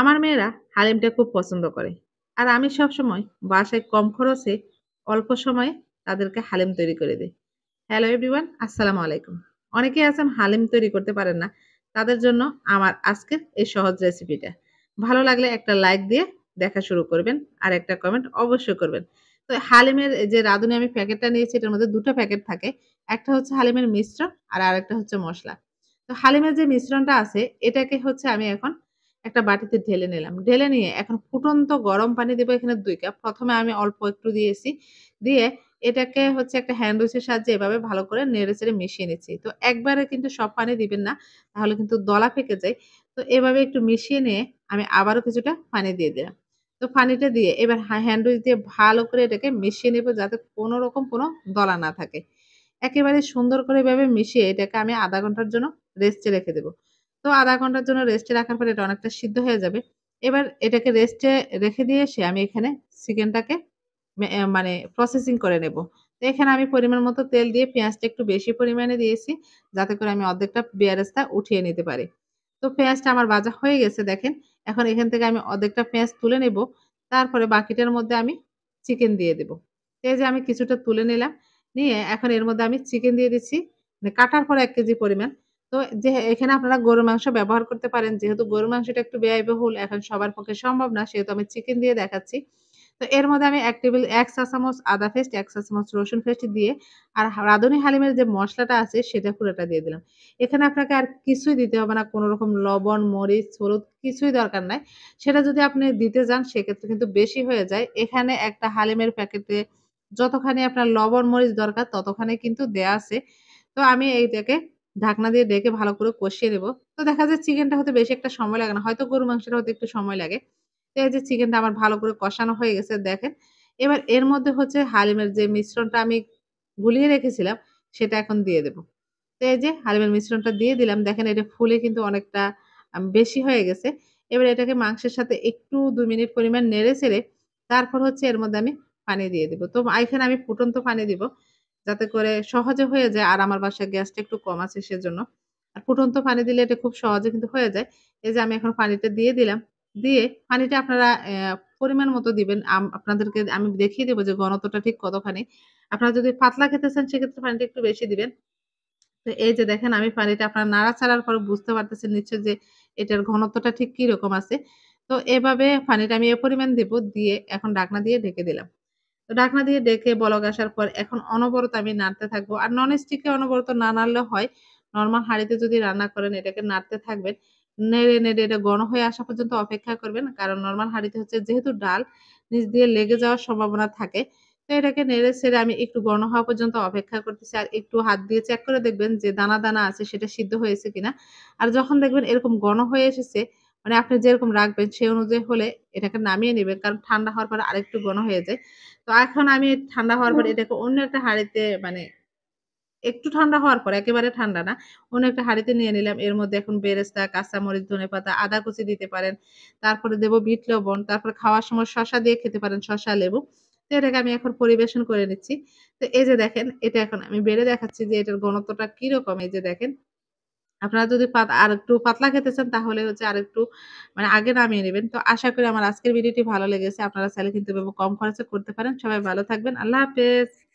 আমার মেয়েরা হালিমটা খুব পছন্দ করে আর আমি সবসময় বাসায় কম খরচে অল্প সময়ে তাদেরকে হালিম তৈরি করে দিই হ্যালো এভরিওয়ান আসসালামু আলাইকুম অনেকে আছেন হালিম তৈরি করতে পারেন না তাদের জন্য আমার আজকের এই সহজ রেসিপিটা ভালো লাগলে একটা লাইক দিয়ে দেখা শুরু করবেন আর একটা কমেন্ট অবশ্যই করবেন তো হালিমের যে রাঁধুনি আমি প্যাকেটটা নিয়েছি এটার মধ্যে দুটো প্যাকেট থাকে একটা হচ্ছে হালিমের মিশ্রণ আর আরেকটা হচ্ছে মশলা তো হালিমের যে মিশ্রণটা আছে এটাকে হচ্ছে আমি এখন একটা বাটিতে ঢেলে নিলাম ঢেলে নিয়ে এখন ফুটন্ত গরম পানি দেবো এখানে দুই কাপ প্রথমে আমি অল্প একটু দিয়েছি দিয়ে এটাকে হচ্ছে একটা হ্যান্ড উইচের সাহায্যে এভাবে ভালো করে নেড়ে চেড়ে মিশিয়ে নিচ্ছি তো একবারে কিন্তু সব পানি দিবেন না তাহলে কিন্তু দলা ফেকে যায় তো এভাবে একটু মিশিয়ে নিয়ে আমি আবারও কিছুটা পানি দিয়ে দিলাম তো পানিটা দিয়ে এবার হ্যান্ড উইচ দিয়ে ভালো করে এটাকে মিশিয়ে নেব যাতে কোনো রকম কোনো দলা না থাকে একেবারে সুন্দর করে এভাবে মিশিয়ে এটাকে আমি আধা ঘন্টার জন্য রেস্টে রেখে দেবো তো আধা ঘন্টার জন্য রেস্টে রাখার পরে এটা অনেকটা সিদ্ধ হয়ে যাবে এবার এটাকে রেস্টে রেখে দিয়ে এসে আমি এখানে চিকেনটাকে মানে প্রসেসিং করে নেব তো এখানে আমি পরিমাণ মতো তেল দিয়ে পেঁয়াজটা একটু বেশি পরিমাণে দিয়েছি যাতে করে আমি অর্ধেকটা বেয়ারেস্তা উঠিয়ে নিতে পারি তো পেঁয়াজটা আমার বাজা হয়ে গেছে দেখেন এখন এখান থেকে আমি অর্ধেকটা পেঁয়াজ তুলে নেব তারপরে বাকিটার মধ্যে আমি চিকেন দিয়ে দেবো এই যে আমি কিছুটা তুলে নিলাম নিয়ে এখন এর মধ্যে আমি চিকেন দিয়ে দিচ্ছি মানে কাটার পর এক কেজি পরিমাণ তো যে এখানে আপনারা গরু মাংস ব্যবহার করতে পারেন যেহেতু গরু মাংসটা একটু ব্যয়বহুল এখন সবার পক্ষে সম্ভব না সেহেতু আমি চিকেন দিয়ে দেখাচ্ছি তো এর মধ্যে আমি এক টেবিল এক চা চামচ আদা ফেস্ট এক চা চামচ রসুন ফেস্ট দিয়ে আর রাঁধুনি হালিমের যে মশলাটা আছে সেটা পুরোটা দিয়ে দিলাম এখানে আপনাকে আর কিছুই দিতে হবে না কোনো রকম লবণ মরিচ হলুদ কিছুই দরকার নাই সেটা যদি আপনি দিতে যান সেক্ষেত্রে কিন্তু বেশি হয়ে যায় এখানে একটা হালিমের প্যাকেটে যতখানি আপনার লবণ মরিচ দরকার ততখানি কিন্তু দেয়া আছে তো আমি এইটাকে ঢাকনা দিয়ে ডেকে ভালো করে কষিয়ে দেবো তো দেখা যায় চিকেনটা হতে বেশি একটা সময় লাগে না হয়তো গরু মাংসটা হতে একটু সময় লাগে তো এই যে চিকেনটা আমার ভালো করে কষানো হয়ে গেছে দেখেন এবার এর মধ্যে হচ্ছে হালিমের যে মিশ্রণটা আমি গুলিয়ে রেখেছিলাম সেটা এখন দিয়ে দেব তো এই যে হালিমের মিশ্রণটা দিয়ে দিলাম দেখেন এটা ফুলে কিন্তু অনেকটা বেশি হয়ে গেছে এবার এটাকে মাংসের সাথে একটু দু মিনিট পরিমাণ নেড়ে ছেড়ে তারপর হচ্ছে এর মধ্যে আমি পানি দিয়ে দেবো তো এখানে আমি ফুটন্ত পানি দিব যাতে করে সহজে হয়ে যায় আর আমার বাসায় গ্যাসটা একটু কম আছে সেজন্য আর ফুটন্ত পানি দিলে এটা খুব সহজে কিন্তু হয়ে যায় এই যে আমি এখন পানিটা দিয়ে দিলাম দিয়ে পানিটা আপনারা পরিমাণ মতো দিবেন আপনাদেরকে আমি দেখিয়ে দেবো যে ঘনত্বটা ঠিক কতখানি আপনারা যদি পাতলা খেতে চান সেক্ষেত্রে পানিটা একটু বেশি দিবেন তো এই যে দেখেন আমি পানিটা আপনার ছাড়ার পর বুঝতে পারতেছেন নিশ্চয় যে এটার ঘনত্বটা ঠিক কী রকম আছে তো এভাবে পানিটা আমি এ পরিমাণ দেবো দিয়ে এখন ডাকনা দিয়ে ঢেকে দিলাম ঢাকনা দিয়ে ডেকে বলক আসার পর এখন অনবরত আমি নাড়তে থাকবো আর নন স্টিকে অনবরত না নাড়লে হয় নর্মাল হাঁড়িতে যদি রান্না করেন এটাকে নাড়তে থাকবেন নেড়ে নেড়ে এটা গণ হয়ে আসা পর্যন্ত অপেক্ষা করবেন কারণ নর্মাল হাঁড়িতে হচ্ছে যেহেতু ডাল নিচ দিয়ে লেগে যাওয়ার সম্ভাবনা থাকে তো এটাকে নেড়ে ছেড়ে আমি একটু গণ হওয়া পর্যন্ত অপেক্ষা করতেছি আর একটু হাত দিয়ে চেক করে দেখবেন যে দানা দানা আছে সেটা সিদ্ধ হয়েছে কিনা আর যখন দেখবেন এরকম গণ হয়ে এসেছে মানে আপনি যেরকম রাখবেন সেই অনুযায়ী হলে এটাকে নামিয়ে নেবেন কারণ ঠান্ডা হওয়ার পর আরেকটু গণ হয়ে যায় তো এখন আমি ঠান্ডা হওয়ার পর এটাকে অন্য একটা হাঁড়িতে মানে একটু ঠান্ডা হওয়ার পর একেবারে ঠান্ডা না অন্য একটা হাঁড়িতে নিয়ে নিলাম এর মধ্যে এখন বেরেস্তা কাঁচামরিচ ধনে পাতা আদা কুচি দিতে পারেন তারপরে দেবো বিট লবণ তারপরে খাওয়ার সময় শশা দিয়ে খেতে পারেন শশা লেবু তো এটাকে আমি এখন পরিবেশন করে নিচ্ছি তো এই যে দেখেন এটা এখন আমি বেড়ে দেখাচ্ছি যে এটার ঘনত্বটা কিরকম এই যে দেখেন আপনারা যদি আর একটু পাতলা খেতে চান তাহলে হচ্ছে আর একটু মানে আগে নামিয়ে নেবেন তো আশা করি আমার আজকের ভিডিওটি ভালো লেগেছে আপনারা চাইলে কিন্তু কম খরচে করতে পারেন সবাই ভালো থাকবেন আল্লাহ হাফেজ